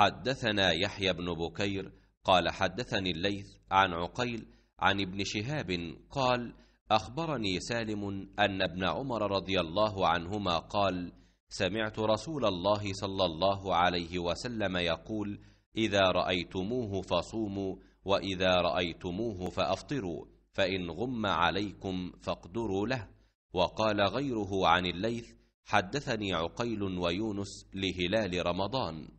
حدثنا يحيى بن بكير قال حدثني الليث عن عقيل عن ابن شهاب قال اخبرني سالم ان ابن عمر رضي الله عنهما قال سمعت رسول الله صلى الله عليه وسلم يقول اذا رايتموه فصوموا واذا رايتموه فافطروا فان غم عليكم فاقدروا له وقال غيره عن الليث حدثني عقيل ويونس لهلال رمضان